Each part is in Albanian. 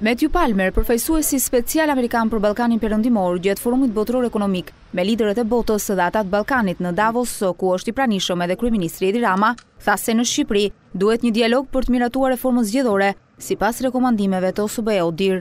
Matthew Palmer, si special Amerikan për Balkanin përëndimor, gjëtë forumit botëror ekonomik, me liderët e botës së datat Balkanit në Davos, ku është i pranishëm edhe Kryministri Edi Rama, tha se në Shqipëri duhet një dialog për të miratua reformës gjithore, si pas rekomandimeve të osu bëjo dirë.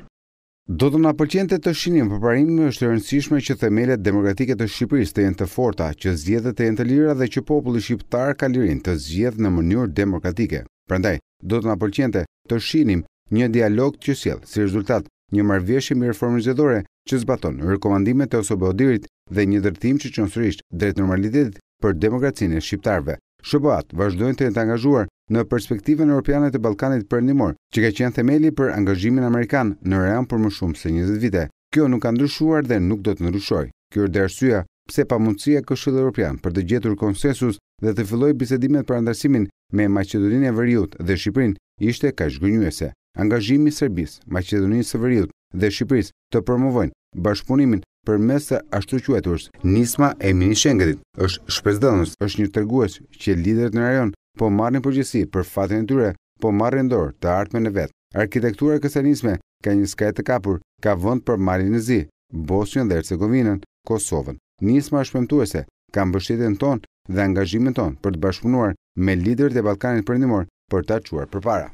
Do të nga përqente të shinim përparim në është rëndësishme që themelet demokratike të Shqipëris të jenë të forta, që zjedhët e jenë të lira dhe që populli shqiptar ka lirin të zjedhë në mënyrë demokratike. Prandaj, do të nga përqente të shinim një dialog që sjell si rezultat një marrëveshje me reformën që zbaton rekomandimet e OSBE Odirit dhe një ndërtim që çon sërish drejt normalitetit për demokracinë e shqiptarëve. sbe vazhdojnë të jenë të angazhuar në perspektivën europiane të Ballkanit Perëndimor, që ka qenë themeli për angazhimin amerikan në rajon për më shumë se 20 vite. Kjo nuk ka ndryshuar dhe nuk do të ndryshojë. Ky është arsyeja pse pamundësia e Këshillit Evropian për të gjetur konsensus dhe të fillojë bisedimet për anëtarësimin me Maqedoninë e Veriut dhe Shqipërinë ishte kaq gënjyese angazhimi i Serbisë, Maqedonisë së Veriut dhe Shqipërisë të promovojnë bashkëpunimin për mes të ashtu quajtur nisma e mini Schengenit. Është shpresdhënës, është një tregues që liderët në rajon po marrin përgjegjësi për fatin e tyre, po marrin dorë të artme e vet. Arkitektura e kësaj nisme ka një skaj të kapur, ka vend për Malin e Zi, Bosnjën dhe Hercegovinën, Kosovën. Nisma është premtuese, ka mbështetjen tonë dhe angazhimin tonë për të bashkëpunuar me liderët e Ballkanit Perëndimor për ta çuar përpara.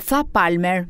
Tha Palmer.